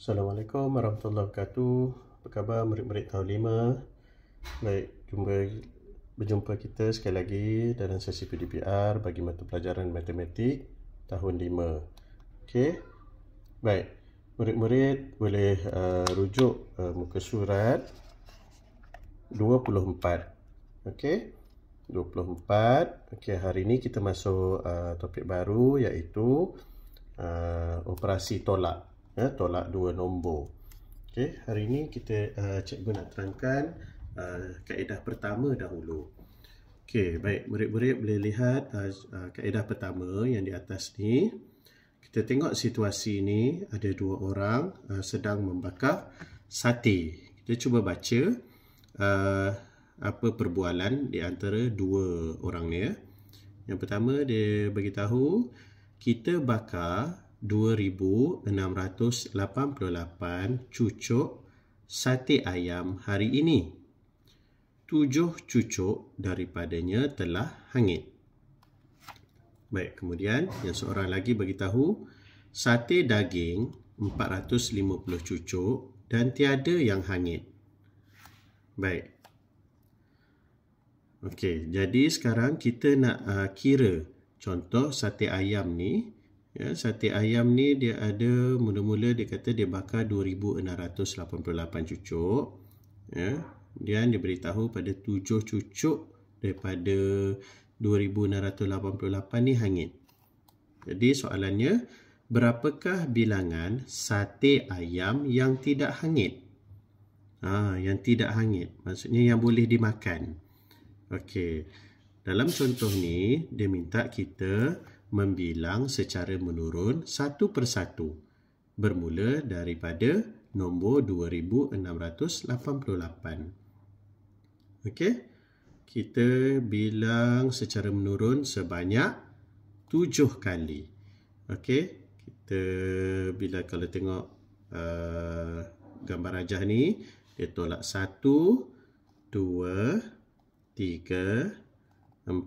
Assalamualaikum warahmatullahi wabarakatuh Apa khabar murid-murid tahun 5 Baik, jumpa berjumpa kita sekali lagi dalam sesi PDPR bagi mata pelajaran matematik tahun 5 Okey, baik Murid-murid boleh uh, rujuk uh, muka surat 24 Okey 24 Okey, hari ini kita masuk uh, topik baru iaitu uh, operasi tolak ya, tolak dua nombor. Okey, hari ini kita uh, cikgu nak terangkan uh, kaedah pertama dahulu. Okey, baik murid-murid boleh lihat uh, uh, kaedah pertama yang di atas ni. Kita tengok situasi ini ada dua orang uh, sedang membakar sate. Kita cuba baca uh, apa perbualan di antara dua orang ni ya. Yang pertama dia bagi tahu kita bakar 2688 cucuk sate ayam hari ini. Tujuh cucuk daripadanya telah hangit. Baik, kemudian yang seorang lagi bagi tahu sate daging 450 cucuk dan tiada yang hangit. Baik. Okey, jadi sekarang kita nak uh, kira contoh sate ayam ni Ya, sate ayam ni dia ada mula-mula dia kata dia bakar 2688 cucuk. Ya. Dan dia beritahu pada 7 cucuk daripada 2688 ni hangit. Jadi soalannya berapakah bilangan sate ayam yang tidak hangit? Ha, yang tidak hangit. Maksudnya yang boleh dimakan. Okey. Dalam contoh ni, dia minta kita membilang secara menurun satu persatu bermula daripada nombor 2688. Okey. Kita bilang secara menurun sebanyak tujuh kali. Okey. Kita bila kalau tengok uh, gambar rajah ni dia tolak 1 2 3 4 5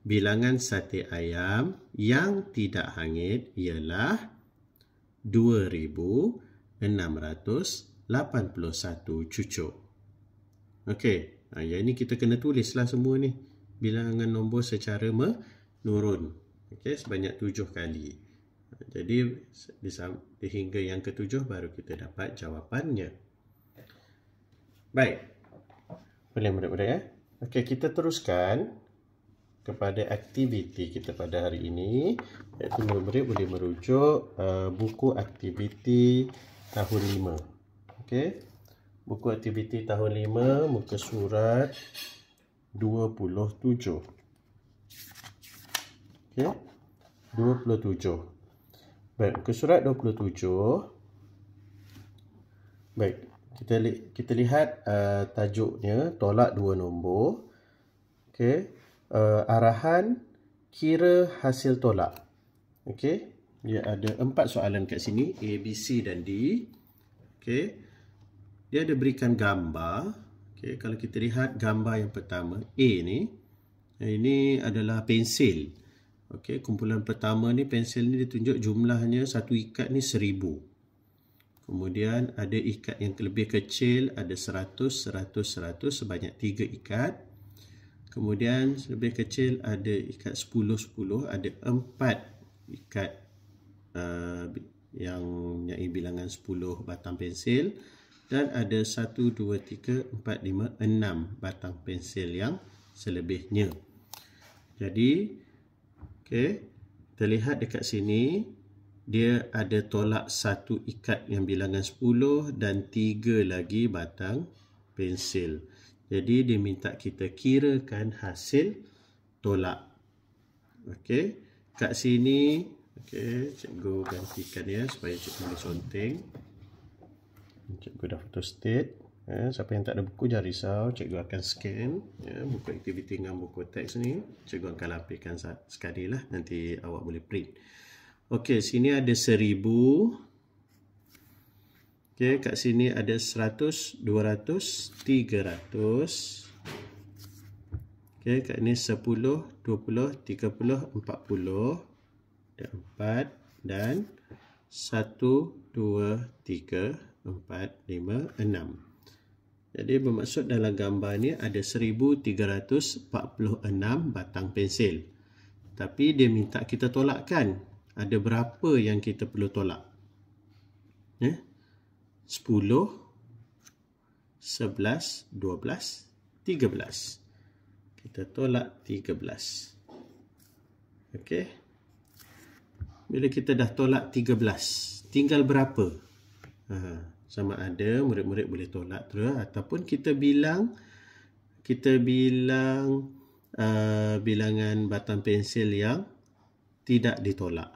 bilangan sate ayam yang tidak hangit ialah 2,681 cucuk. Okey, ha, yang ini kita kena tulislah semua ni. Bilangan nombor secara menurun. Okey, sebanyak tujuh kali. Ha, jadi, sehingga yang ketujuh baru kita dapat jawapannya. Baik. Boleh, boleh, boleh. Ya? Okey, kita teruskan kepada aktiviti kita pada hari ini iaitu murid-murid boleh merujuk uh, buku aktiviti tahun 5. Okey. Buku aktiviti tahun 5 muka surat 27. Okey. 27. Baik, muka surat 27. Baik, kita li- kita lihat uh, tajuknya tolak dua nombor. Okey uh, arahan kira hasil tolak. Okey, dia ada empat soalan kat sini A, B, C dan D. Okey. Dia ada berikan gambar. Okey, kalau kita lihat gambar yang pertama A ni, eh, ini adalah pensil. Okey, kumpulan pertama ni pensil ni ditunjuk jumlahnya satu ikat ni seribu. Kemudian ada ikat yang lebih kecil, ada seratus, seratus, seratus sebanyak tiga ikat. Kemudian lebih kecil ada ikat 10-10 ada 4 ikat uh, yang menyai bilangan 10 batang pensil dan ada 1, 2, 3, 4, 5, 6 batang pensil yang selebihnya. Jadi, okay, kita lihat dekat sini dia ada tolak satu ikat yang bilangan 10 dan tiga lagi batang pensil. Jadi dia minta kita kirakan hasil tolak. Okey, kat sini okey, cikgu gantikan ya supaya cikgu boleh conteng. Cikgu dah foto state. Ya, siapa yang tak ada buku jangan risau, cikgu akan scan ya, buku aktiviti dengan buku teks ni. Cikgu akan lapiskan sekali lah nanti awak boleh print. Okey, sini ada seribu Okey, kat sini ada 100, 200, 300. Okey, kat ni 10, 20, 30, 40 dan 4 dan 1 2 3 4 5 6. Jadi bermaksud dalam gambar ni ada 1346 batang pensil. Tapi dia minta kita tolakkan ada berapa yang kita perlu tolak. Ya. Eh? 10, 11, 12, 13. Kita tolak 13. Okey. Bila kita dah tolak 13, tinggal berapa? Ha, sama ada murid-murid boleh tolak terus ataupun kita bilang kita bilang uh, bilangan batang pensil yang tidak ditolak.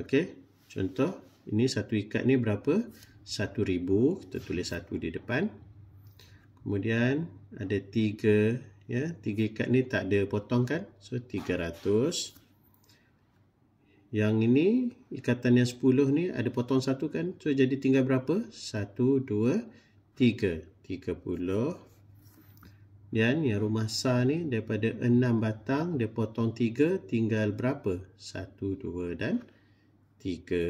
Okey. Contoh, ini satu ikat ni berapa? satu ribu kita tulis satu di depan kemudian ada tiga ya tiga ikat ni tak ada potong kan so tiga ratus yang ini ikatan yang sepuluh ni ada potong satu kan so jadi tinggal berapa satu dua tiga tiga puluh dan yang rumah sah ni daripada enam batang dia potong tiga tinggal berapa satu dua dan tiga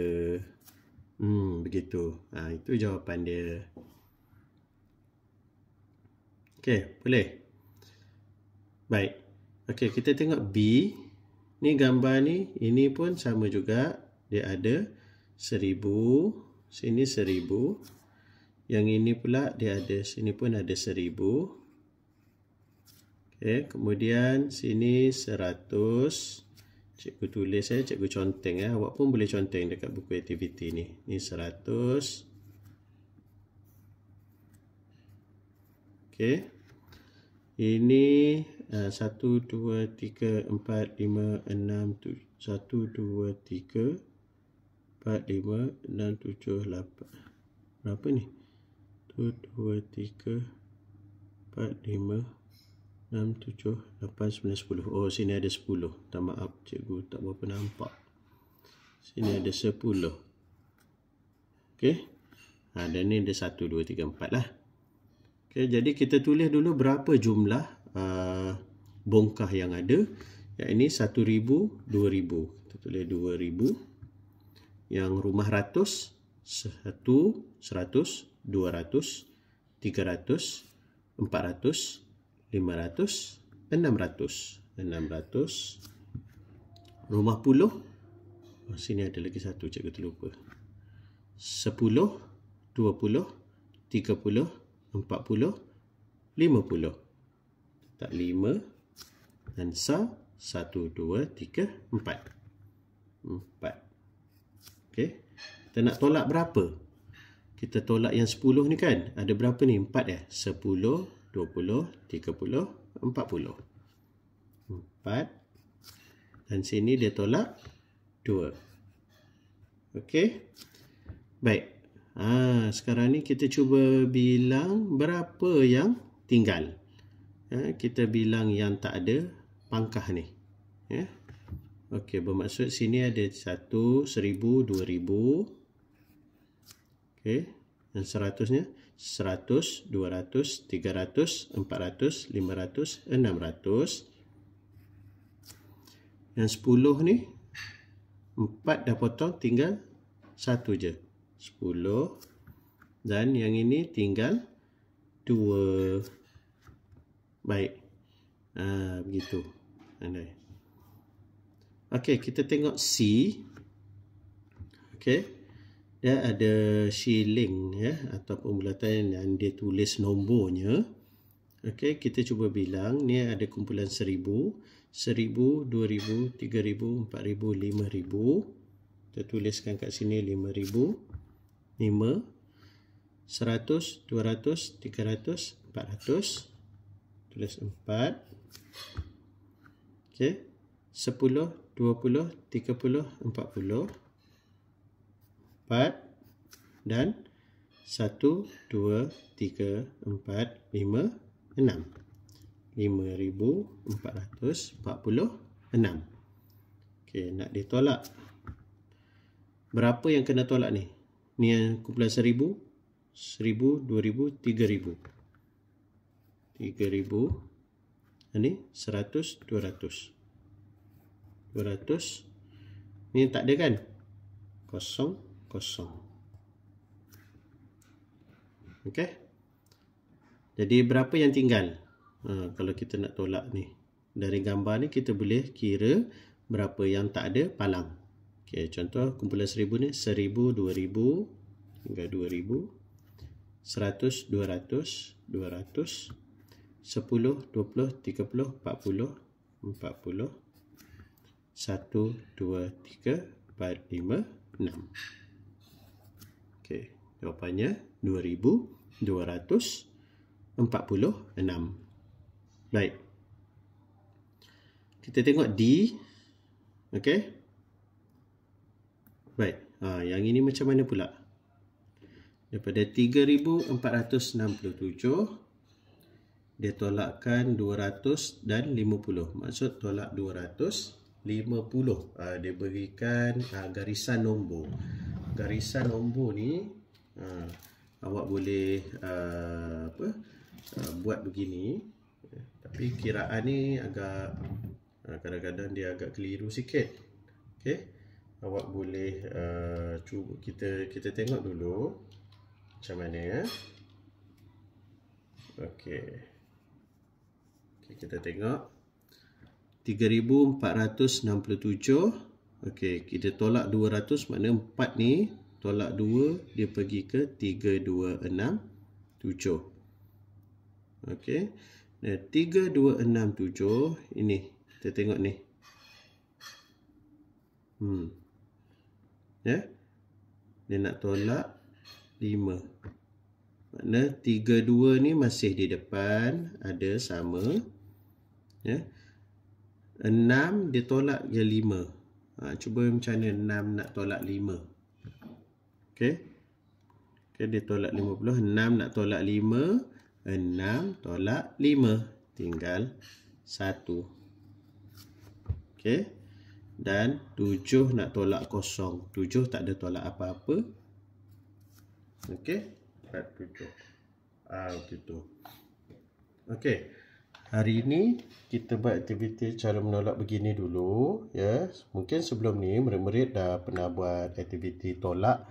Hmm, begitu. Ha, itu jawapan dia. Okey, boleh? Baik. Okey, kita tengok B. Ni gambar ni, ini pun sama juga. Dia ada seribu. Sini seribu. Yang ini pula dia ada, sini pun ada seribu. Okey, kemudian sini seratus. Seratus cikgu tulis eh cikgu conteng eh awak pun boleh conteng dekat buku aktiviti ni ni 100 Okay, ini eh, satu dua tiga empat lima enam 6 satu dua tiga empat lima 5 tujuh lapan. 8 berapa ni 2 dua tiga empat lima. 6, 7, 8, 9, 10 Oh sini ada 10 Tak maaf cikgu tak berapa nampak Sini ada 10 Okay ha, Dan ni ada 1, 2, 3, 4 lah Okay jadi kita tulis dulu Berapa jumlah uh, Bongkah yang ada Yang ini 1,000, 2,000 Kita tulis 2,000 Yang rumah ratus 1, 100, 200 300 400 500 600 rumah puluh oh, sini ada lagi satu cikgu terlupa dua puluh tiga puluh empat puluh lima puluh tak lima dan satu dua tiga empat empat 4 okey kita nak tolak berapa kita tolak yang sepuluh ni kan ada berapa ni empat ya sepuluh 20, 30, 40. 4. Dan sini dia tolak 2. Okey. Baik. Ha, sekarang ni kita cuba bilang berapa yang tinggal. Ha, kita bilang yang tak ada pangkah ni. Ya. Okey, bermaksud sini ada 1, 1000, 2000. Okey. Dan 100 nya 1000. 100, 200, 300, 400, 500, 600. Yang 10 ni, 4 dah potong, tinggal 1 je. 10. Dan yang ini tinggal 2. Baik. Ha, begitu. Okey, kita tengok C. Okey ya, ada shilling ya ataupun bulatan yang dia tulis nombornya okey kita cuba bilang ni ada kumpulan seribu, seribu, dua ribu, tiga ribu, empat ribu, lima ribu. kita tuliskan kat sini lima lima, ribu, seratus, dua 5000 5 100, empat 300, 400 4 okay. tiga puluh, empat puluh empat dan satu dua tiga empat lima enam lima ribu empat ratus empat puluh enam. Okey, nak ditolak. Berapa yang kena tolak ni? Ni yang kumpulan 1,000? 1,000, 2,000, 3,000. 3,000. Ini ratus dua ratus. Ni tak ada kan? Kosong kosong. Okey. Jadi berapa yang tinggal? Ha, kalau kita nak tolak ni. Dari gambar ni kita boleh kira berapa yang tak ada palang. Okey, contoh kumpulan seribu ni seribu 1000, 2000 hingga sepuluh dua puluh tiga puluh empat puluh empat puluh satu dua tiga empat lima enam Okey, jawapannya 2246. Baik. Kita tengok D. Okey. Baik. Ha, yang ini macam mana pula? Daripada 3467 dia tolakkan 200 dan 50. Maksud tolak 200 50 uh, dia berikan uh, garisan nombor garisan nombor ni uh, awak boleh uh, apa uh, buat begini tapi kiraan ni agak uh, kadang-kadang uh, dia agak keliru sikit okey awak boleh uh, cuba kita kita tengok dulu macam mana ya okey okay, kita tengok 3467 Okey, kita tolak 200 maknanya 4 ni Tolak 2 dia pergi ke 3267 Okey, nah, 3267 ini kita tengok ni Hmm Ya yeah? Dia nak tolak 5 Maknanya 32 ni masih di depan Ada sama Ya yeah? 6 dia tolak je ha, cuba macam mana 6 nak tolak 5 ok ok dia tolak 50 6 nak tolak 5 6 tolak 5 tinggal 1 ok dan 7 nak tolak kosong 7 tak ada tolak apa-apa ok 47 ah, begitu ok hari ini kita buat aktiviti cara menolak begini dulu ya mungkin sebelum ni merit-merit dah pernah buat aktiviti tolak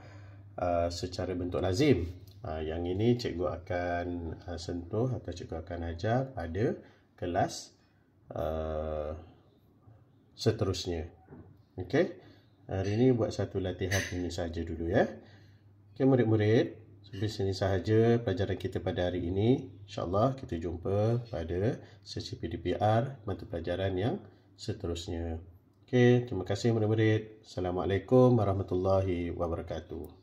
uh, secara bentuk lazim uh, yang ini cikgu akan uh, sentuh atau cikgu akan ajar pada kelas uh, seterusnya okey hari ini buat satu latihan ini saja dulu ya okey murid-murid sampai sini sahaja pelajaran kita pada hari ini InsyaAllah kita jumpa pada sesi PDPR mata pelajaran yang seterusnya. Okay, terima kasih murid-murid. Assalamualaikum warahmatullahi wabarakatuh.